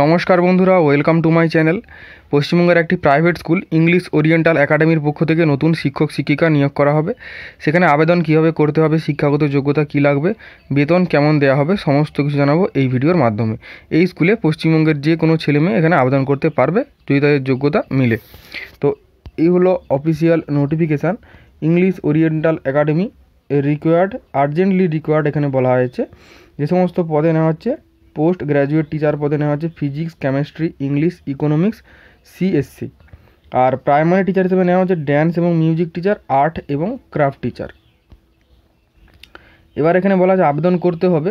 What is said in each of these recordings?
নমস্কার বন্ধুরা welcome to my channel পশ্চিমবঙ্গের একটি প্রাইভেট স্কুল ইংলিশ ওরিয়েন্টাল একাডেমির পক্ষ থেকে নতুন শিক্ষক শিক্ষিকা নিয়োগ করা হবে সেখানে আবেদন কীভাবে করতে হবে শিক্ষাগত যোগ্যতা কী লাগবে বেতন কেমন দেওয়া হবে সমস্ত কিছু জানাবো এই ভিডিওর মাধ্যমে এই স্কুলে পশ্চিমবঙ্গের যে কোনো ছেলে মেয়ে এখানে আবেদন করতে পারবে যদি তাদের যোগ্যতা মিলে তো এই হলো official notification English Oriental Academy required urgently required এখানে বলা হয়েছে যে সমস্ত পদে নেওয়া হচ্ছে পোস্ট গ্র্যাজুয়েট টিচার পদে নেওয়া হচ্ছে physics chemistry English economics C S C আর প্রাইমারি টিচার হিসেবে নেওয়া হচ্ছে ড্যান্স এবং মিউজিক টিচার আর্ট এবং ক্রাফট টিচার এবার এখানে বলা আছে আবেদন করতে হবে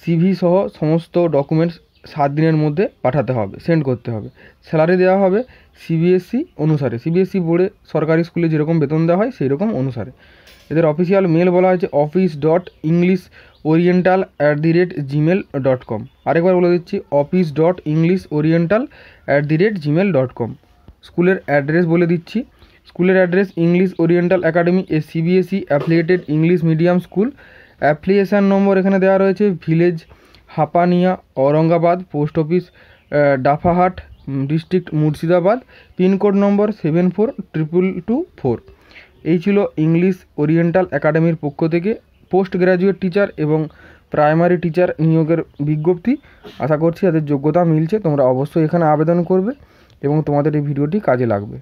সিভি সহ সমস্ত ডকুমেন্টস সাত দিনের মধ্যে পাঠাতে হবে সেন্ড করতে হবে স্যালারি দেওয়া হবে সিবিএসসি e অনুসারে সিবিএসসি e বোর্ডে সরকারি স্কুলে যেরকম বেতন দেওয়া হয় সেই রকম অনুসারে এদের অফিসিয়াল মেল বলা হয়েছে office dot English Oriental at the rate Gmail dot com আরেকবার বলে দিচ্ছি office dot English Oriental at the rate Gmail dot com স্কুলের অ্যাড্রেস বলে দিচ্ছি স্কুলের address English Oriental Academy a CBSE affiliated English medium school application number এখানে দেওয়া রয়েছে village Hapania Aurangabad post office Dafahat district Murshidabad pincode number seven four triple two four এই ছিল ইংলিশ ওরিয়েন্টাল একাডেমির পক্ষ থেকে পোস্ট গ্র্যাজুয়েট টিচার এবং প্রাইমারি টিচার নিয়োগের বিজ্ঞপ্তি আশা করছি যাদের যোগ্যতা মিলছে তোমরা অবশ্যই এখানে আবেদন করবে এবং তোমাদের এই ভিডিওটি কাজে লাগবে